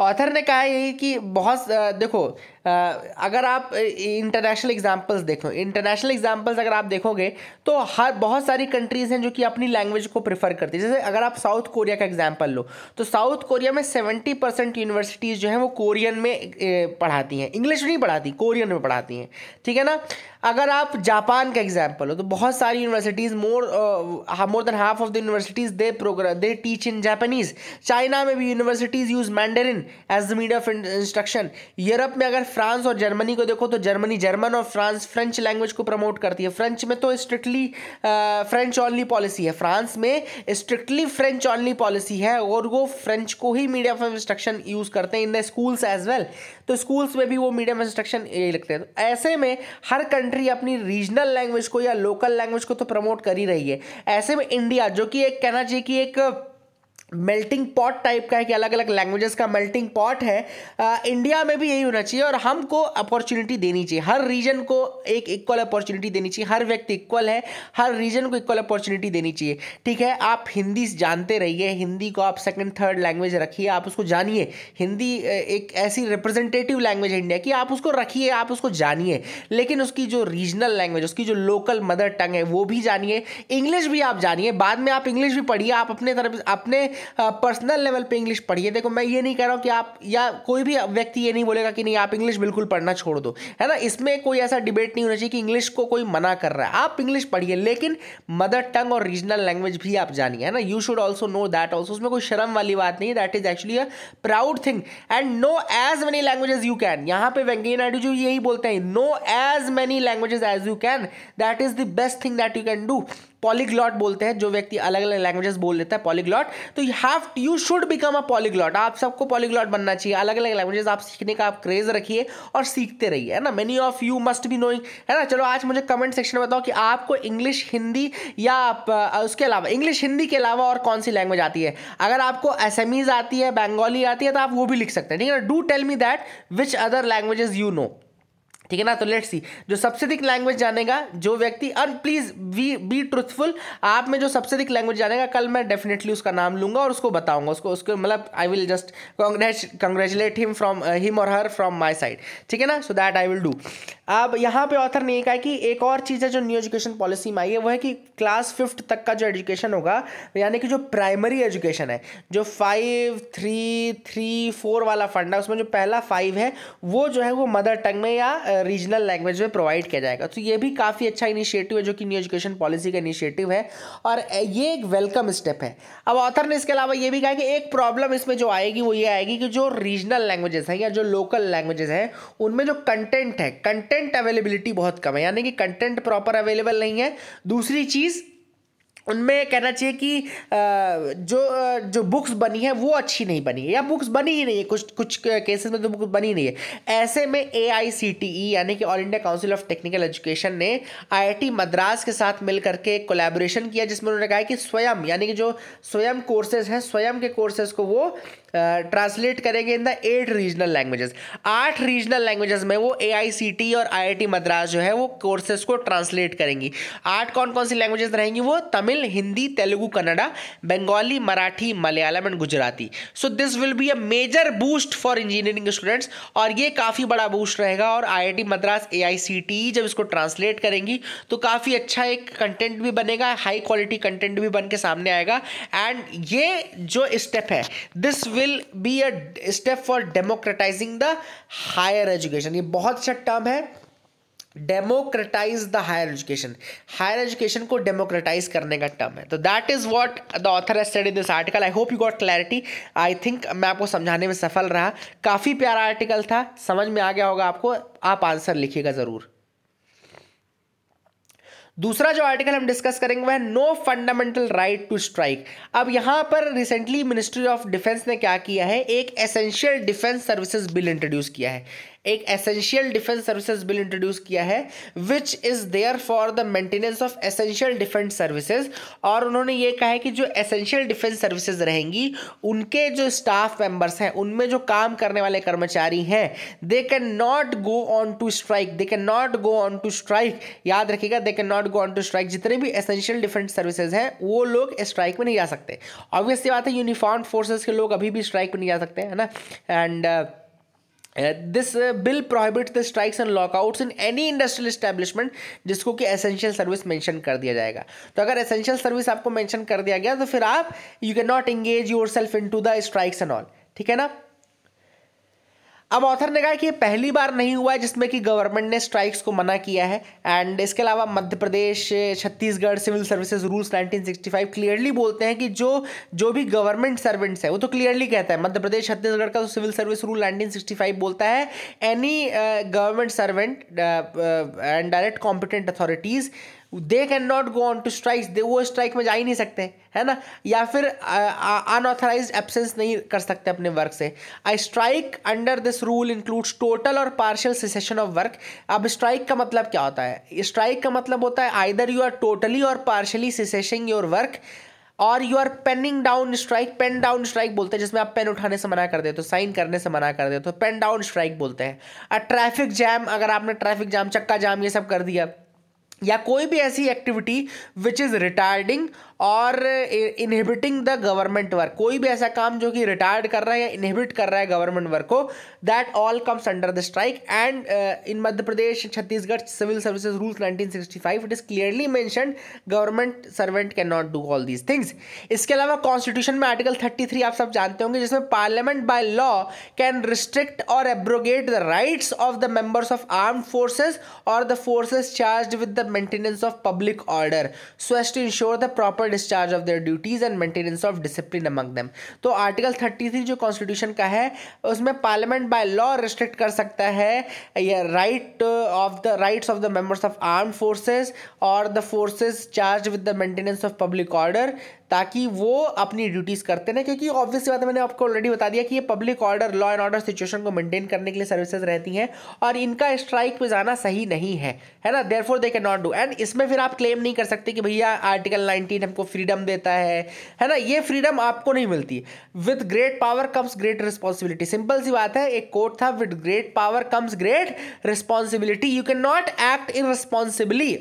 ऑथर ने कहा यही कि बहुत देखो अगर आप इंटरनेशनल एग्जाम्पल्स देखो इंटरनेशनल एग्जाम्पल्स अगर आप देखोगे तो हर बहुत सारी कंट्रीज़ हैं जो कि अपनी लैंग्वेज को प्रेफर करती है जैसे अगर आप साउथ कोरिया का एग्जाम्पल लो तो साउथ कोरिया में सेवेंटी परसेंट यूनिवर्सिटीज़ जो हैं वो कोरियन में पढ़ाती हैं इंग्लिश नहीं पढ़ाती कोरियन में पढ़ाती हैं ठीक है ना अगर आप जापान का एग्जाम्पल हो तो बहुत सारी universities more more than half of the universities they programme they teach in Japanese China में भी universities use Mandarin as the medium of instruction Europe में अगर फ्रांस और जर्मनी को देखो तो जर्मनी जर्मन और फ्रांस फ्रेंच लैंग्वेज को प्रमोट करती है फ्रेंच में तो स्ट्रिक्टली फ्रेंच ऑनली पॉलिसी है फ्रांस में स्ट्रिक्टली फ्रेंच ऑनली पॉलिसी है और वो फ्रेंच को ही मीडियम ऑफ इंस्ट्रक्शन यूज़ करते हैं in the schools as well तो स्कूल्स में भी वो मीडियम ऑफ इंस्ट्रक्शन ये लगते हैं तो ऐसे में हर कंट्री कंट्री अपनी रीजनल लैंग्वेज को या लोकल लैंग्वेज को तो प्रमोट कर ही रही है ऐसे में इंडिया जो कि एक कहना चाहिए कि एक मेल्टिंग पॉट टाइप का है कि अलग अलग लैंग्वेजेस का मेल्टिंग पॉट है आ, इंडिया में भी यही होना चाहिए और हमको अपॉर्चुनिटी देनी चाहिए हर रीजन को एक इक्वल अपॉर्चुनिटी देनी चाहिए हर व्यक्ति इक्वल है हर रीजन को इक्वल अपॉर्चुनिटी देनी चाहिए ठीक है आप हिंदी जानते रहिए हिंदी को आप सेकेंड थर्ड लैंग्वेज रखिए आप उसको जानिए हिंदी एक ऐसी रिप्रेजेंटेटिव लैंग्वेज है इंडिया की आप उसको रखिए आप उसको जानिए लेकिन उसकी जो रीजनल लैंग्वेज उसकी जो लोकल मदर टंग है वो भी जानिए इंग्लिश भी आप जानिए बाद में आप इंग्लिश भी पढ़िए आप अपने तरफ अपने पर्सनल हाँ, लेवल पे इंग्लिश पढ़िए देखो मैं ये नहीं कह रहा हूँ कि आप या कोई भी व्यक्ति ये नहीं बोलेगा कि नहीं आप इंग्लिश बिल्कुल पढ़ना छोड़ दो है ना इसमें कोई ऐसा डिबेट नहीं होना चाहिए कि इंग्लिश को कोई मना कर रहा है आप इंग्लिश पढ़िए लेकिन मदर टंग और रीजनल लैंग्वेज भी आप जानिए है ना you should also know that also उसमें कोई शर्म वाली बात नहीं that is actually a proud thing and know as many languages you can यहाँ पे वेंकैया नायडू जी यही बोलते हैं know as many languages as you can that is the best thing that you can do polyglot बोलते हैं जो व्यक्ति अलग अलग लैंग्वेजेस बोल लेता है पॉलीग्लॉट तो you have you should become a polyglot आप सबको पॉलीग्लॉट बनना चाहिए अलग अलग लैंग्वेजेस आप सीखने का आप क्रेज रखिए और सीखते रहिए है ना many of you must be knowing है ना चलो आज मुझे कमेंट सेक्शन में बताओ कि आपको इंग्लिश हिंदी या आप, उसके अलावा इंग्लिश हिंदी के अलावा और कौन सी लैंग्वेज आती है अगर आपको असमीज आती है बंगाली आती है तो आप वो भी लिख सकते हैं ठीक है ना do tell me that which other languages you know ठीक है ना तो लेट्स सी जो सबसे अधिक लैंग्वेज जानेगा जो व्यक्ति और प्लीज वी बी ट्रूथफुल आप में जो सबसे अधिक लैंग्वेज जानेगा कल मैं डेफिनेटली उसका नाम लूंगा और उसको बताऊंगा उसको उसको मतलब I will just congrat congratulate him from him और हर फ्रॉम माई साइड ठीक है ना so that I will do अब यहाँ पे ऑथर ने कहा कि एक और चीज़ है जो न्यू एजुकेशन पॉलिसी में आई है वो है कि क्लास फिफ्थ तक का जो एजुकेशन होगा यानी कि जो प्राइमरी एजुकेशन है जो फाइव थ्री थ्री फोर वाला फंड है उसमें जो पहला फाइव है वो जो है वो मदर टंग में या रीजनल लैंग्वेज में प्रोवाइड किया जाएगा तो ये भी काफ़ी अच्छा इनिशिएटिव है जो कि न्यू एजुकेशन पॉलिसी का इनिशिएटिव है और ये एक वेलकम स्टेप है अब ऑथर ने इसके अलावा ये भी कहा कि एक प्रॉब्लम इसमें जो आएगी वो ये आएगी कि जो रीजनल लैंग्वेजेस हैं या जो लोकल लैंग्वेजेस हैं उनमें जो कंटेंट है कंटेंट कंटेंट अवेलेबिलिटी बहुत कम है यानी कि कंटेंट प्रॉपर अवेलेबल नहीं है दूसरी चीज़ उनमें कहना चाहिए कि जो जो बुक्स बनी है वो अच्छी नहीं बनी है या बुक्स बनी ही नहीं है कुछ कुछ केसेस में तो बुक बनी नहीं है ऐसे में ए e, यानी कि all India council of technical education ने आई मद्रास के साथ मिल करके एक कोलेबोरेशन किया जिसमें उन्होंने कहा कि स्वयं यानी कि जो स्वयं कोर्सेज हैं स्वयं के कोर्सेज को वो ट्रांसलेट करेंगे in the eight regional languages आठ रीजनल लैंग्वेजेस में वो ए e और आई आई टी मद्रास जो है वो कोर्सेज को ट्रांसलेट करेंगी आठ कौन कौन सी लैंग्वेजेस रहेंगी वो Tamil Tamil Hindi Telugu Kannada Bengali Marathi Malayalam and Gujarati so this will be a major boost for engineering students और ये काफ़ी बड़ा बूस्ट रहेगा और आई मद्रास ए e जब इसको ट्रांसलेट करेंगी तो काफ़ी अच्छा एक कंटेंट भी बनेगा हाई क्वालिटी कंटेंट भी बन के सामने आएगा एंड ये जो स्टेप है this will be a step for democratising the higher education ये बहुत अच्छा टर्म है democratise the higher education higher education को डेमोक्रेटाइज करने का टर्म है तो that is what the author has in this article I hope you got clarity I think मैं आपको समझाने में सफल रहा काफ़ी प्यारा आर्टिकल था समझ में आ गया होगा आपको आप आंसर लिखिएगा ज़रूर दूसरा जो आर्टिकल हम डिस्कस करेंगे वह no fundamental right to strike अब यहां पर रिसेंटली मिनिस्ट्री ऑफ डिफेंस ने क्या किया है एक essential defence services bill introduce किया है एक essential defence services bill introduce किया है which is there for the maintenance of essential defence services और उन्होंने ये कहा है कि जो एसेंशियल डिफेंस सर्विसेज रहेंगी उनके जो स्टाफ मेंबर्स हैं उनमें जो काम करने वाले कर्मचारी हैं they can not go on to strike they can not go on to strike याद रखिएगा they can not go on to strike जितने भी एसेंशियल डिफेंस सर्विसेज हैं वो लोग स्ट्राइक में नहीं जा सकते ऑब्वियसली बात है यूनिफॉर्म फोर्सेज के लोग अभी भी स्ट्राइक में नहीं जा सकते है ना and uh, this bill prohibit the strikes and lockouts in any industrial establishment जिसको कि एसेंशियल सर्विस मेंशन कर दिया जाएगा तो अगर एसेंशियल सर्विस आपको मेंशन कर दिया गया तो फिर आप you can not engage yourself into the strikes and all ठीक है ना अब ऑथर ने कहा कि ये पहली बार नहीं हुआ है जिसमें कि गवर्नमेंट ने स्ट्राइक्स को मना किया है एंड इसके अलावा Madhya Pradesh Chhattisgarh civil services rules 1965 clearly बोलते हैं कि जो जो भी गवर्नमेंट सर्वेंट्स है वो तो क्लियरली कहता है मध्य प्रदेश छत्तीसगढ़ का तो सिविल सर्विस रूल नाइनटीन बोलता है any government servant and direct competent authorities they can not go on to strike they वो स्ट्राइक में जा ही नहीं सकते है ना या फिर अनऑथराइज एबसेंस नहीं कर सकते अपने वर्क से a strike under this rule includes total और पार्शियल सिसेशन ऑफ वर्क अब स्ट्राइक का मतलब क्या होता है स्ट्राइक का मतलब होता है आइदर यू आर टोटली और पार्शली सिसेशिंग योर वर्क और you are penning down strike pen down strike बोलते हैं जिसमें आप पेन उठाने से मना कर देते हो साइन करने से मना कर देते हो पेन डाउन स्ट्राइक बोलते हैं ट्रैफिक जैम अगर आपने ट्रैफिक जाम चक्का जाम ये सब कर दिया या कोई भी ऐसी एक्टिविटी विच इज़ रिटायर्डिंग और इनहिबिटिंग द गवर्नमेंट वर्क कोई भी ऐसा काम जो कि रिटायर्ड कर रहा है या इनहिबिट कर रहा है गवर्नमेंट वर्क को that all comes under the strike and in Madhya Pradesh Chhattisgarh civil services rules 1965 it is clearly mention government servant can not do all these things इसके अलावा कॉन्स्टिट्यूशन में आर्टिकल 33 आप सब जानते होंगे जिसमें parliament by law can restrict और abrogate the rights of the members of arm forces और the forces charge with the maintenance of public order so as to ensure the proper proper discharge of their duties and maintenance of discipline among them तो article 33 जो constitution का है उसमें parliament by law restrict कर सकता है right of the rights of the members of arm forces और the forces charge with the maintenance of public order ताकि वो अपनी ड्यूटीज़ करते रहें क्योंकि ऑब्वियसली बात मैंने आपको ऑलरेडी बता दिया कि ये public order law and order situation को मेंटेन करने के लिए सर्विसेज रहती हैं और इनका स्ट्राइक पे जाना सही नहीं है है ना therefore they can not do and इसमें फिर आप क्लेम नहीं कर सकते कि भैया आर्टिकल नाइनटीन हमको फ्रीडम देता है है ना ये फ्रीडम आपको नहीं मिलती with great power comes great responsibility simple सी बात है एक कोर्ट था with great power comes great responsibility you can not act irresponsibly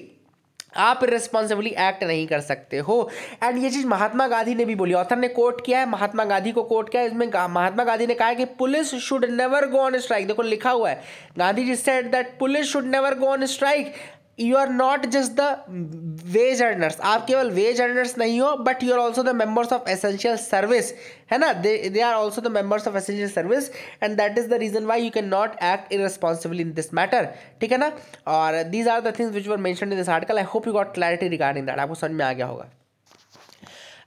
आप रिस्पॉन्सिबली एक्ट नहीं कर सकते हो एंड ये चीज़ महात्मा गांधी ने भी बोली ऑथर ने कोर्ट किया है महात्मा गांधी को कोर्ट किया है इसमें महात्मा गांधी ने कहा है कि police should never go on strike देखो लिखा हुआ है Gandhi ji said that police should never go on strike you are not just the wage earners आप केवल वेज अर्नर्स नहीं हो but you are also the members of essential service है ना they they are also the members of essential service and that is the reason why you can not act irresponsible in this matter ठीक है ना और these are the things which were mention in this article I hope you got clarity regarding that आपको समझ में आ गया होगा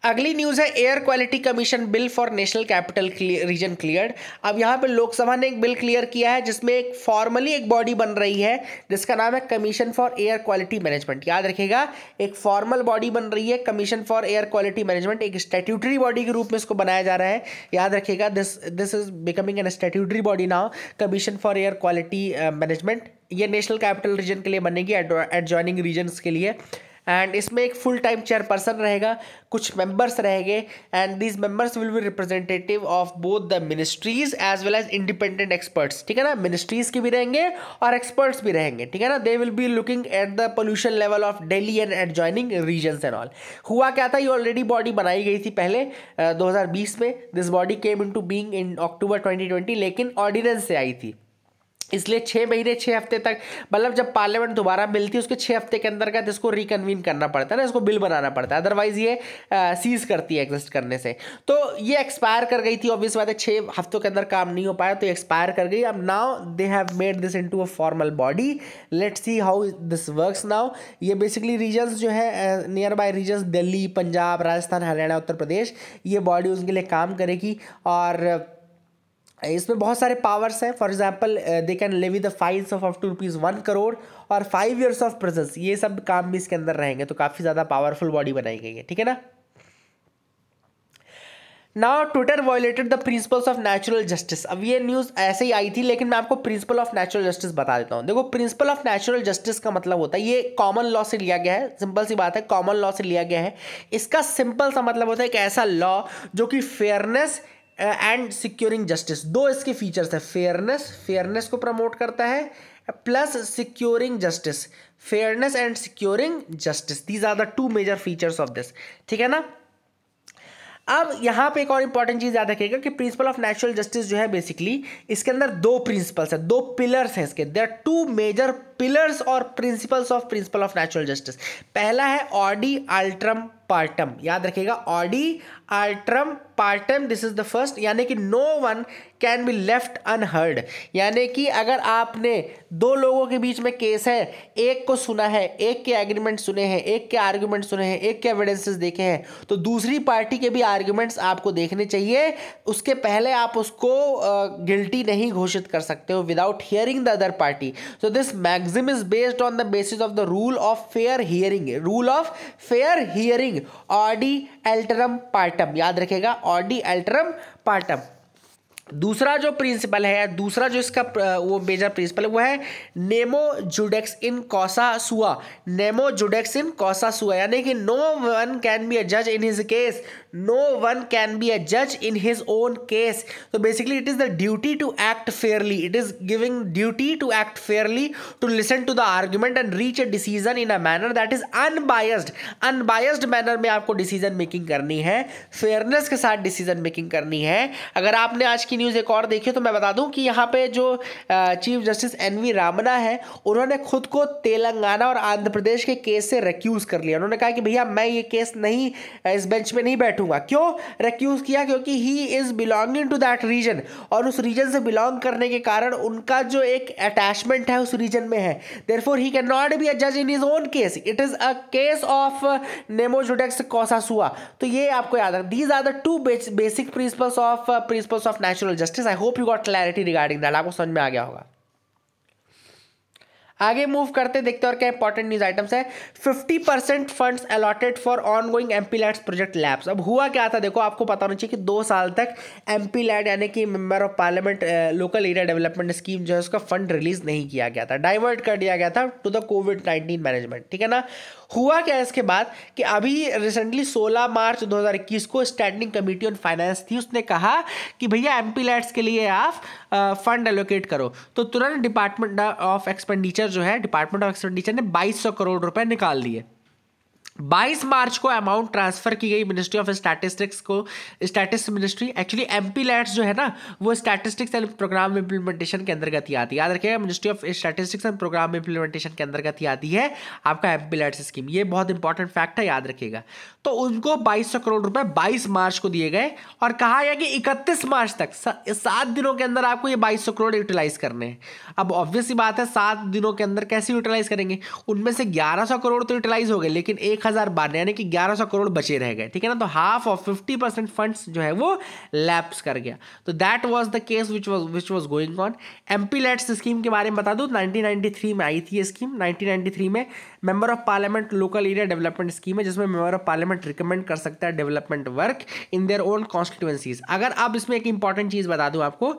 अगली न्यूज़ है air quality commission bill for national capital region clear अब यहाँ पे लोकसभा ने एक बिल क्लियर किया है जिसमें एक फॉर्मली एक बॉडी बन रही है जिसका नाम है commission for air quality management याद रखिएगा एक फॉर्मल बॉडी बन रही है commission for air quality management एक स्टेट्यूटरी बॉडी के रूप में इसको बनाया जा रहा है याद रखिएगा this this is becoming an statutory body now commission for air quality management ये नेशनल कैपिटल रीजन के लिए बनेगी एडजॉइनिंग रीजन्स के लिए एंड इसमें एक फुल टाइम चेयरपर्सन रहेगा कुछ मेंबर्स रहेंगे and these members will be representative of both the ministries as well as independent experts ठीक है ना मिनिस्ट्रीज के भी रहेंगे और एक्सपर्ट्स भी रहेंगे ठीक है ना they will be looking at the pollution level of Delhi and at joining region and all हुआ क्या था ये ऑलरेडी बॉडी बनाई गई थी पहले दो uh, बीस में this body came into being in October twenty लेकिन ऑर्डिनेंस से आई थी इसलिए छः महीने छः हफ्ते तक मतलब जब पार्लियामेंट दोबारा मिलती है उसके छः हफ्ते के अंदर का तो इसको रिकन्वीन करना पड़ता है ना इसको बिल बनाना पड़ता है अदरवाइज ये सीज करती है एग्जिस्ट करने से तो ये एक्सपायर कर गई थी ऑब्वियस बात है छः हफ्तों के अंदर काम नहीं हो पाया तो एक्सपायर कर गई अब now they have made this to a formal body let see how this work now ये बेसिकली रीजन्स जो है nearby regions Delhi Punjab Rajasthan Haryana Uttar Pradesh ये बॉडी उनके लिए काम करेगी और इसमें बहुत सारे पावर्स हैं for example they can levy the fines of up to rupees one crore और फाइव ईयर्स ऑफ प्रेजेंस ये सब काम भी इसके अंदर रहेंगे तो काफ़ी ज़्यादा पावरफुल बॉडी बनाई गई है ठीक है ना now Twitter violated the principles of natural justice अब ये न्यूज़ ऐसे ही आई थी लेकिन मैं आपको प्रिंसिपल ऑफ नेचुरल जस्टिस बता देता हूँ देखो प्रिंसिपल ऑफ नेचुरल जस्टिस का मतलब होता है ये कॉमन लॉ से लिया गया है सिंपल सी बात है कॉमन लॉ से लिया गया है इसका सिंपल सा मतलब होता है एक ऐसा लॉ जो कि फेयरनेस एंड सिक्योरिंग जस्टिस दो इसके फीचर्स है फेयरनेस फेयरनेस को प्रमोट करता है plus securing justice fairness and securing justice these are the two major features of this ठीक है ना अब यहाँ पे एक और इंपॉर्टेंट चीज़ याद रखिएगा कि प्रिंसिपल ऑफ नेचुरल जस्टिस जो है बेसिकली इसके अंदर दो प्रिंसिपल्स हैं दो पिलर्स हैं इसके देर टू मेजर पिलर्स और principles of principle of natural justice पहला है ऑडी अल्ट्रम पार्टम याद रखिएगा ऑडी आर्ट्रम पार्टम दिस इज द फर्स्ट यानी कि no one can be left unheard यानी कि अगर आपने दो लोगों के बीच में केस है एक को सुना है एक के एग्रीमेंट सुने हैं एक के आर्ग्यूमेंट सुने हैं एक के एविडेंसेस देखे हैं तो दूसरी पार्टी के भी आर्ग्यूमेंट्स आपको देखने चाहिए उसके पहले आप उसको गिल्टी uh, नहीं घोषित कर सकते हो without hearing the other party so this maxim is based on the basis of the rule of fair hearing rule of fair hearing ऑडी एल्टरम पार्टी पार्टम याद रखेगा ऑडी एल्ट्रम पार्टम दूसरा जो प्रिंसिपल है या दूसरा जो इसका वो मेजर प्रिंसिपल है वो है नेमो जुडेक्स इन कौसा सुआ नेमो जुडेक्स इन कौसा सुआ यानी कि no one can B a जज in his case no one can B a जज इन हिज ओन केस तो basically it is the duty to act Fairlie it is giving duty to act Fairlie to listen to the argument and reach a decision in a manner that is unbiased unbiased manner में आपको decision making करनी है fairness के साथ decision making करनी है अगर आपने आज की न्यूज़ एक और देखी तो मैं बता दूं कि यहाँ पे जो chief justice N V Ramana है उन्होंने खुद को तेलंगाना और आंध्र प्रदेश के केस से रिक्यूज़ कर लिया उन्होंने कहा कि भैया मैं ये केस नहीं इस बेंच में नहीं बैठूँ करूँगा क्यों रेक्यूज़ किया क्योंकि he is belonging to that region और उस रीजन से बिलोंग करने के कारण उनका जो एक अटैचमेंट है उस रीजन में है therefore he can not be a जज in his own case it is a case of नेमोजुडेक्स कॉसासुआ तो ये आपको याद रख these are the two basic principles of principles of natural justice I hope you got clarity regarding that आपको समझ में आ गया होगा आगे मूव करते देखते हैं और क्या इंपॉर्टेंट न्यूज आइटम्स है fifty percent fund allotted for ongoing MP LADS project labs अब हुआ क्या था देखो आपको पता होना चाहिए कि दो साल तक एमपी लैड यानी कि member of parliament local area development scheme जो है उसका फंड रिलीज नहीं किया गया था डाइवर्ट कर दिया गया था to the COVID nineteen management ठीक है ना हुआ क्या इसके बाद कि अभी रिसेंटली 16 मार्च 2021 को स्टैंडिंग कमेटी ऑन फाइनेंस थी उसने कहा कि भैया एमपी लैट्स के लिए आप फंड एलोकेट करो तो तुरंत डिपार्टमेंट ऑफ एक्सपेंडिचर जो है डिपार्टमेंट ऑफ एक्सपेंडिचर ने बाईस करोड़ रुपए निकाल दिए 22 मार्च को अमाउंट ट्रांसफर की गई मिनिस्ट्री ऑफ स्टैटिस्टिक्स को statistics ministry actually M P lads जो है ना वो स्टैटिस्टिक्स एंड प्रोग्राम इंप्लीमेंटेशन के अंतर्गत ही आती है याद रखिएगा ministry of statistics and programme implementation के अंतर्गत ही आती है आपका एम पी लैट्स स्कीम ये बहुत इंपॉर्टेंट फैक्ट है याद रखिएगा तो उनको बाईस करोड़ रुपए बाईस मार्च को दिए गए और कहा गया कि इकतीस मार्च तक सात दिनों के अंदर आपको ये बाईस करोड़ यूटिलाइज करने हैं अब ऑब्वियसली बात है सात दिनों के अंदर कैसे यूटिलाइज करेंगे उनमें से ग्यारह करोड़ तो यूटिलाइज हो गए लेकिन एक हज़ार बारह यानी कि ग्यारह सौ करोड़ बचे रह गए ठीक है ना तो half of fifty percent fund जो है वो लैप्स कर गया तो that was the case which was which was going on M P lads scheme के बारे में बता दू नाइनटीन नाइनटी थ्री में आई थी ये स्कीम नाइनटीन नाइनटी थ्री में member of parliament local area development scheme है जिसमें मेंबर ऑफ पार्लियामेंट रिकमेंड कर सकता है development work in their own constituencies अगर आप इसमें एक इंपॉर्टेंट चीज़ बता दूँ आपको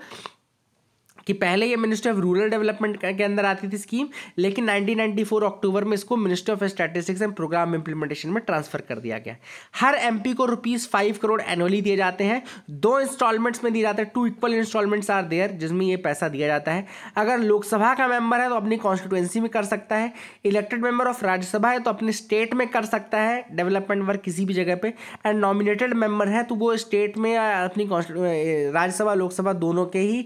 कि पहले ये मिनिस्ट्री ऑफ रूरल डेवलपमेंट के अंदर आती थी स्कीम लेकिन 1994 अक्टूबर में इसको ministry of statistics and programme implementation में ट्रांसफर कर दिया गया हर एमपी को रुपीज़ फाइव करोड़ एनुअली दिए जाते हैं दो इंस्टॉलमेंट्स में दिए जाते हैं two equal instalments are there जिसमें यह पैसा दिया जाता है अगर लोकसभा का मेंबर है तो अपनी कॉन्स्टिट्युएंसी में कर सकता है इलेक्टेड मेंबर ऑफ राज्यसभा है तो अपने स्टेट में कर सकता है डेवलपमेंट वर्क किसी भी जगह पर एंड नॉमिनेटेड मेंबर है तो वो स्टेट में अपनी राज्यसभा लोकसभा दोनों के ही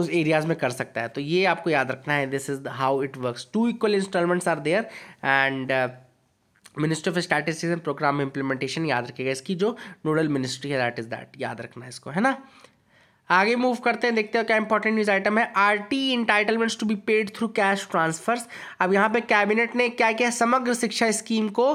उस एरियाज में कर सकता है तो ये आपको याद रखना है this is how it works two equal instalments are there and ministry of statistics and programme implementation याद रखेगा इसकी जो नोडल मिनिस्ट्री है दैट इज दैट याद रखना है इसको है ना आगे मूव करते हैं देखते हैं क्या इंपॉर्टेंट न्यूज आइटम है R T entitlements to be paid through cash transfers अब यहाँ पे कैबिनेट ने क्या किया समग्र शिक्षा स्कीम को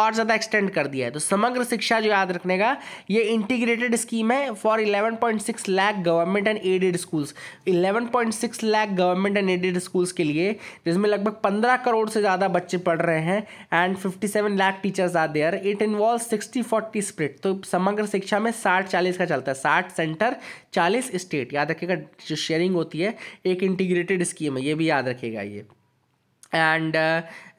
और ज़्यादा एक्सटेंड कर दिया है तो समग्र शिक्षा जो याद रखने का ये इंटीग्रेटेड स्कीम है for 11.6 lakh government and aided schools 11.6 lakh government and aided schools के लिए जिसमें लगभग पंद्रह करोड़ से ज़्यादा बच्चे पढ़ रहे हैं and fifty seven lakh teachers are there it involve sixty forty split तो समग्र शिक्षा में साठ चालीस का चलता है साठ सेंटर चालीस डिवाइस स्टेट याद रखिएगा जो शेयरिंग होती है एक इंटीग्रेटेड स्कीम है ये भी याद रखिएगा ये एंड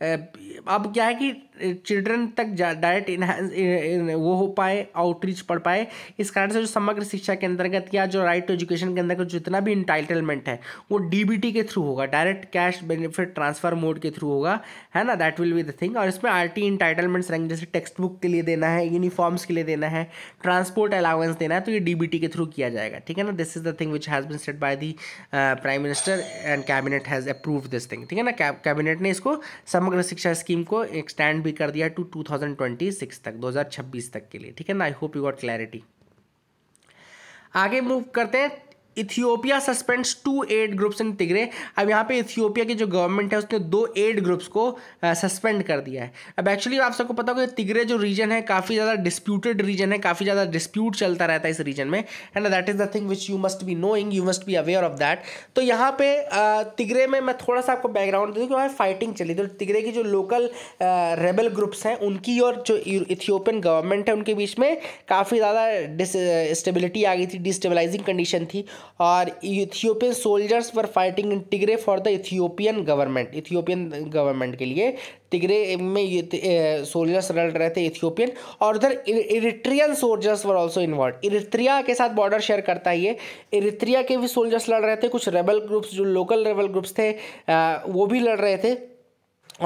अब क्या है कि चिल्ड्रन तक डायरेक्ट इन्हें वो हो पाए आउटरीच पढ़ पाए इस कारण से जो समग्र शिक्षा के अंतर्गत या जो राइट टू एजुकेशन के अंदर जितना भी इंटाइटलमेंट है वो डीबीटी के थ्रू होगा direct cash benefit transfer mode के थ्रू होगा है ना that will be the thing और इसमें आर टी इंटाइटलमेंट्स रहेंगे जैसे टेक्स्ट बुक के लिए देना है यूनिफॉर्म्स के लिए देना है ट्रांसपोर्ट अलाउंस देना है तो ये टी के थ्रू किया जाएगा ठीक है ना this is the thing which has been set by the prime minister and cabinet has approve this thing ठीक है ना कैबिनेट ने इसको सम समग्र शिक्षा स्कीम को एक्सटेंड भी कर दिया to two thousand twenty six तक दो हज़ार छब्बीस तक के लिए ठीक है ना I hope you got clarity आगे मूव करते हैं Ethiopia suspends two aid groups in Tigray अब यहाँ पे इथियोपिया की जो गवर्नमेंट है उसने दो एड ग्रुप्स को सस्पेंड कर दिया है अब एक्चुअली आप सबको पता होगा तिगरे जो रीजन है काफ़ी ज़्यादा डिस्प्यूटेड रीजन है काफ़ी ज़्यादा डिस्प्यूट चलता रहता है इस रीजन में and that is the thing which you must be knowing you must be aware of that तो यहाँ पे तिगरे में मैं थोड़ा सा आपको बैकग्राउंड दे दूँ वहाँ फाइटिंग चली तो तिगरे की जो लोकल रेबल ग्रुप्स हैं उनकी और जो इथियोपियन गवर्नमेंट है उनके बीच में काफ़ी ज़्यादा डिस स्टेबिलिटी आ गई थी डिस्टेबलाइजिंग कंडीशन थी और Ethiopian soldiers were fighting in Tigray for the Ethiopian government Ethiopian government के लिए टिगरे में सोल्जर्स लड़ रहे थे इथियोपियन और उधर Eritrean soldiers were also involve Eritrea के साथ बॉर्डर शेयर करता है ये इरिट्रिया के भी सोल्जर्स लड़ रहे थे कुछ रेबल ग्रुप्स जो लोकल रेबल ग्रुप्स थे वो भी लड़ रहे थे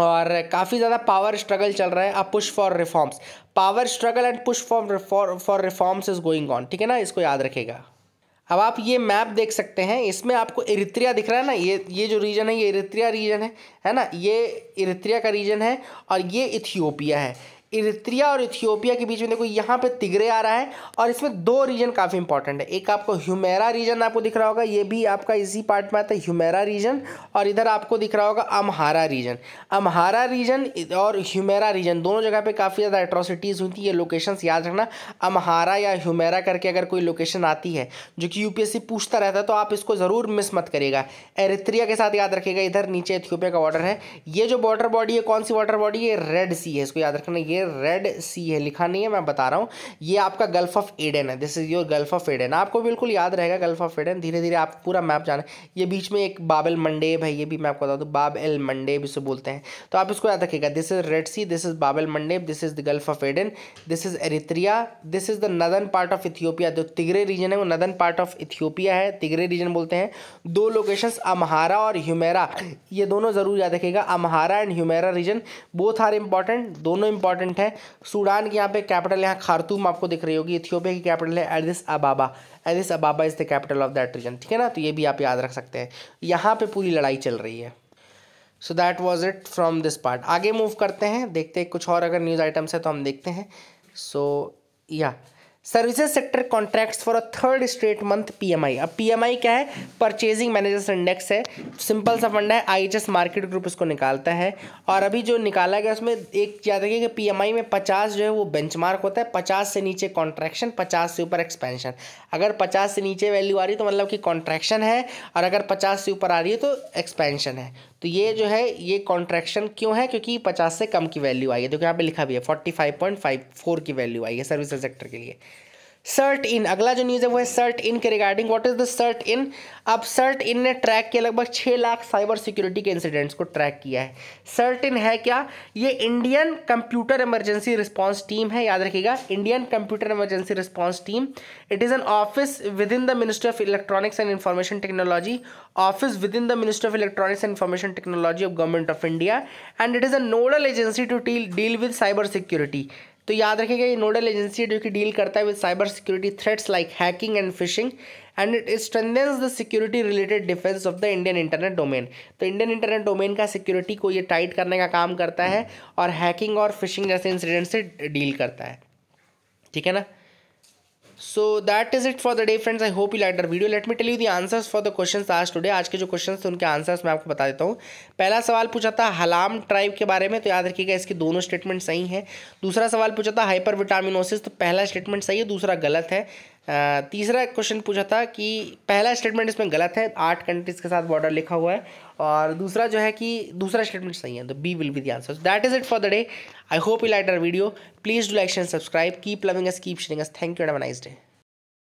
और काफ़ी ज़्यादा पावर स्ट्रगल चल रहा है अब push for reforms power struggle and push for for reforms is going on ठीक है ना इसको याद रखेगा अब आप ये मैप देख सकते हैं इसमें आपको इरित्रिया दिख रहा है ना ये ये जो रीजन है ये इरित्रिया रीजन है है ना ये इरित्रिया का रीजन है और ये इथियोपिया है इरित्रिया और इथियोपिया के बीच में देखो यहाँ पे तिगरे आ रहा है और इसमें दो रीजन काफ़ी इंपॉर्टेंट है एक आपको ह्यूमेरा रीजन आपको दिख रहा होगा ये भी आपका इसी पार्ट में आता है ह्यूमेरा रीजन और इधर आपको दिख रहा होगा अमहारा रीजन अमहारा रीजन और ह्यूमेरा रीजन दोनों जगह पर काफ़ी ज़्यादा एट्रोसिटीज़ हुई थी ये लोकेशन याद रखना अमहारा या ह्यूमेरा करके अगर कोई लोकेशन आती है जो कि यूपीएससी पूछता रहता है तो आप इसको ज़रूर मिस मत करेगा एरित्रिया के साथ याद रखेगा इधर नीचे इथियोपिया का वाटर है ये जो वाटर बॉडी है कौन सी वाटर बॉडी है रेड सी है इसको याद रखना ये रेड सी है लिखा नहीं है मैं बता रहा हूँ ये आपका गल्फ ऑफ एडन है this is your Gulf of Aden आपको बिल्कुल याद रहेगा गल्फ ऑफ एडन धीरे धीरे आप पूरा मैप जाना ये बीच में एक बाबल मंडेब है ये भी मैं आपको बता दूँ बाब एल मंडेब इसे बोलते हैं तो आप इसको याद रखिएगा this is Red Sea this is Bab el Mandeb this is the Gulf of Aden this is Eritrea this is the northern part of Ethiopia जो तिगरे रीजन है वो नदन पार्ट ऑफ इथियोपिया है तिगरे रीजन बोलते हैं दो locations अमहारा और ह्यूमेरा ये दोनों ज़रूर याद रखेगा Amhara and Humera region both are important दोनों इंपॉर्टेंट इंपॉर्टेंट है सूडान की यहाँ पे कैपिटल यहाँ खारतूम आपको दिख रही होगी इथियोपिया की कैपिटल है Addis Ababa Addis Ababa is the capital of that region ठीक है ना तो ये भी आप याद रख सकते हैं यहाँ पर पूरी लड़ाई चल रही है so that was it from this part आगे मूव करते हैं देखते हैं कुछ और अगर न्यूज़ आइटम्स है तो हम देखते हैं सो so, या yeah. Services sector contracts for a third straight month PMI अब पीएमआई क्या है परचेजिंग मैनेजर्स इंडेक्स है सिंपल सा फंड है आईएचएस मार्केट ग्रुप उसको निकालता है और अभी जो निकाला गया उसमें एक याद रखिए कि पीएमआई में 50 जो है वो बेंचमार्क होता है 50 से नीचे कॉन्ट्रैक्शन 50 से ऊपर एक्सपेंशन अगर पचास से नीचे वैल्यू आ रही है तो मतलब कि कॉन्ट्रैक्शन है और अगर पचास से ऊपर आ रही है तो एक्सपेंशन है तो ये जो है ये कॉन्ट्रैक्शन क्यों है क्योंकि पचास से कम की वैल्यू आई है देखो यहाँ पे लिखा भी है forty five point five four की वैल्यू आई है सर्विस सेक्टर के लिए सर्ट इन अगला जो न्यूज़ है वो है सर्ट इन के regarding what is the CERT In अब सर्ट इन ने ट्रैक किया लगभग छः लाख साइबर सिक्योरिटी के इंसिडेंट्स को ट्रैक किया है सर्ट इन है क्या ये Indian computer emergency response team है याद रखिएगा Indian computer emergency response team it is an office within the ministry of electronics and information technology office within the ministry of electronics and information technology of government of India and it is a nodal agency to deal with cyber security तो याद रखिएगा ये nodal agency है जो कि deal करता है with cyber security threats like hacking and phishing and it strengthens the security related defence of the Indian internet domain तो इंडियन इंटरनेट डोमेन का सिक्योरिटी को ये टाइट करने का काम करता है और हैकिंग और फिशिंग जैसे इंसिडेंट से डील करता है ठीक है ना so that is it for the day friends I hope you like the video let me tell you the answers for the question आज टुडे आज के जो क्वेश्चन थे उनके आंसर्स मैं आपको बता देता हूँ पहला सवाल पूछा था हलाम ट्राइब के बारे में तो याद रखिएगा इसके दोनों स्टेटमेंट सही हैं दूसरा सवाल पूछा था हाइपर विटामिनोसिस तो पहला स्टेटमेंट सही है दूसरा गलत है तीसरा क्वेश्चन पूछा था कि पहला स्टेटमेंट इसमें गलत है आठ कंट्रीज़ के साथ बॉर्डर लिखा हुआ है और दूसरा जो है कि दूसरा स्टेटमेंट सही है तो B will be the answer that is it for the day I hope you like our video please do like and subscribe keep loving us keep sharing us thank you and nice day